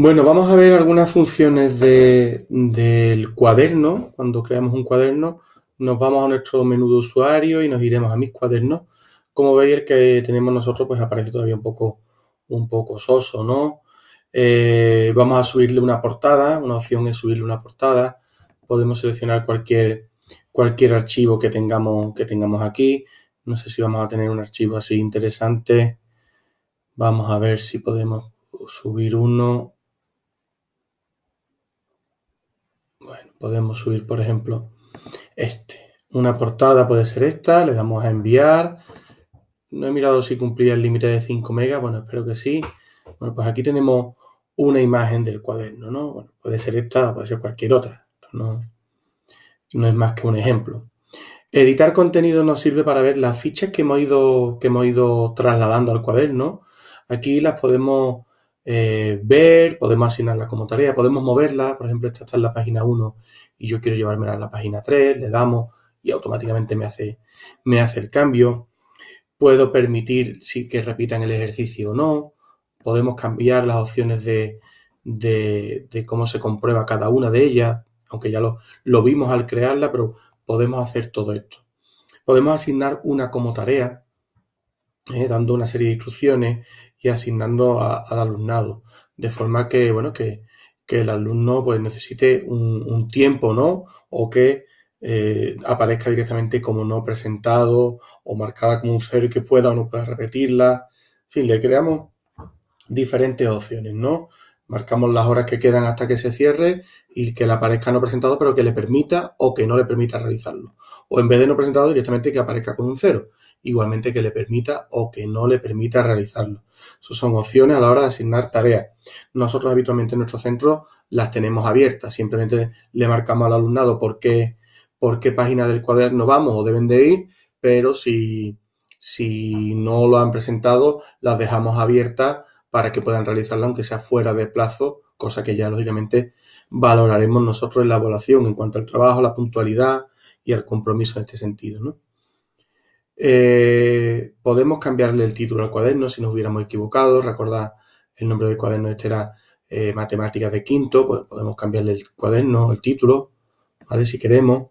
Bueno, vamos a ver algunas funciones del cuaderno. Cuando creamos un cuaderno, nos vamos a nuestro menú de usuario y nos iremos a mis cuadernos. Como veis, el que tenemos nosotros pues aparece todavía un poco, un poco soso, ¿no? Eh, vamos a subirle una portada. Una opción es subirle una portada. Podemos seleccionar cualquier, cualquier archivo que tengamos, que tengamos aquí. No sé si vamos a tener un archivo así interesante. Vamos a ver si podemos subir uno. podemos subir, por ejemplo, este. Una portada puede ser esta, le damos a enviar. No he mirado si cumplía el límite de 5 megas, bueno, espero que sí. Bueno, pues aquí tenemos una imagen del cuaderno, ¿no? Bueno, puede ser esta, puede ser cualquier otra. No, no es más que un ejemplo. Editar contenido nos sirve para ver las fichas que hemos ido, que hemos ido trasladando al cuaderno. Aquí las podemos eh, ver, podemos asignarla como tarea, podemos moverla, por ejemplo, esta está en la página 1 y yo quiero llevármela a la página 3, le damos y automáticamente me hace, me hace el cambio. Puedo permitir si que repitan el ejercicio o no, podemos cambiar las opciones de, de, de cómo se comprueba cada una de ellas, aunque ya lo, lo vimos al crearla, pero podemos hacer todo esto. Podemos asignar una como tarea, eh, dando una serie de instrucciones y asignando al alumnado, de forma que, bueno, que, el alumno pues necesite un, tiempo, ¿no? O que eh, aparezca directamente como no presentado o marcada como un cero y que pueda o no pueda repetirla. En fin, le creamos diferentes opciones, ¿no? Marcamos las horas que quedan hasta que se cierre y que le aparezca no presentado, pero que le permita o que no le permita realizarlo. O en vez de no presentado, directamente que aparezca con un cero. Igualmente que le permita o que no le permita realizarlo. Esas son opciones a la hora de asignar tareas. Nosotros habitualmente en nuestro centro las tenemos abiertas. Simplemente le marcamos al alumnado por qué, por qué página del cuaderno vamos o deben de ir, pero si, si no lo han presentado, las dejamos abiertas para que puedan realizarla aunque sea fuera de plazo, cosa que ya lógicamente valoraremos nosotros en la evaluación en cuanto al trabajo, la puntualidad y el compromiso en este sentido. ¿no? Eh, podemos cambiarle el título al cuaderno si nos hubiéramos equivocado. Recordad, el nombre del cuaderno este era eh, Matemáticas de Quinto, pues podemos cambiarle el cuaderno, el título, ¿vale? Si queremos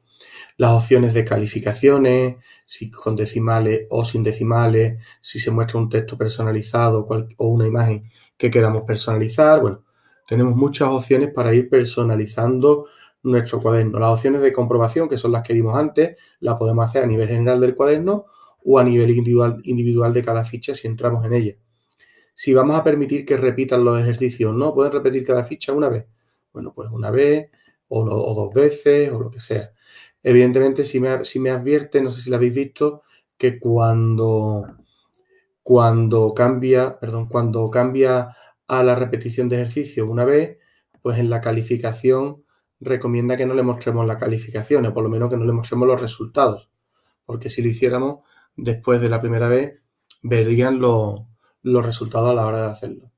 las opciones de calificaciones, si con decimales o sin decimales, si se muestra un texto personalizado o una imagen que queramos personalizar. Bueno, tenemos muchas opciones para ir personalizando nuestro cuaderno. Las opciones de comprobación, que son las que vimos antes, la podemos hacer a nivel general del cuaderno o a nivel individual, de cada ficha si entramos en ella. Si vamos a permitir que repitan los ejercicios, no, pueden repetir cada ficha una vez. Bueno, pues una vez o dos veces o lo que sea. Evidentemente, si me, advierte, no sé si lo habéis visto, que cuando, cuando cambia, perdón, cuando cambia a la repetición de ejercicio una vez, pues en la calificación recomienda que no le mostremos la calificación, o por lo menos que no le mostremos los resultados, porque si lo hiciéramos después de la primera vez, verían los resultados a la hora de hacerlo.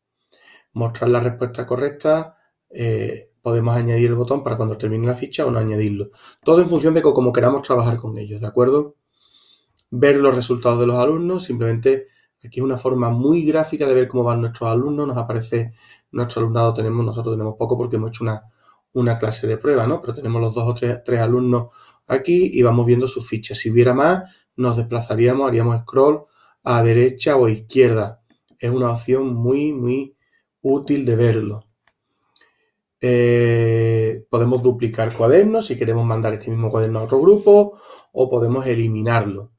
Mostrar la respuesta correcta, eh, Podemos añadir el botón para cuando termine la ficha o no añadirlo. Todo en función de cómo queramos trabajar con ellos, ¿de acuerdo? Ver los resultados de los alumnos, simplemente aquí es una forma muy gráfica de ver cómo van nuestros alumnos. Nos aparece nuestro alumnado, tenemos, nosotros tenemos poco porque hemos hecho una, una clase de prueba, ¿no? Pero tenemos los dos o tres, tres alumnos aquí y vamos viendo sus fichas. Si hubiera más, nos desplazaríamos, haríamos scroll a derecha o izquierda. Es una opción muy, muy útil de verlo. Eh, podemos duplicar cuadernos si queremos mandar este mismo cuaderno a otro grupo o podemos eliminarlo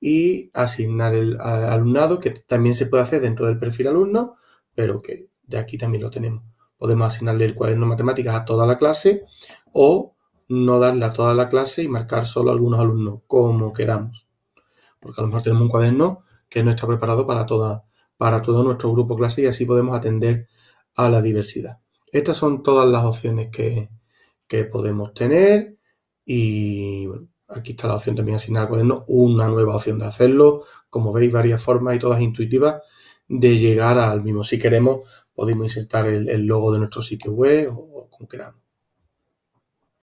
y asignar el alumnado, que también se puede hacer dentro del perfil alumno, pero que de aquí también lo tenemos. Podemos asignarle el cuaderno matemáticas a toda la clase o no darle a toda la clase y marcar solo algunos alumnos, como queramos. Porque a lo mejor tenemos un cuaderno que no está preparado para, toda, para todo nuestro grupo clase y así podemos atender a la diversidad. Estas son todas las opciones que, podemos tener y aquí está la opción también asignar al una nueva opción de hacerlo, como veis varias formas y todas intuitivas de llegar al mismo. Si queremos podemos insertar el, logo de nuestro sitio web o, o como queramos.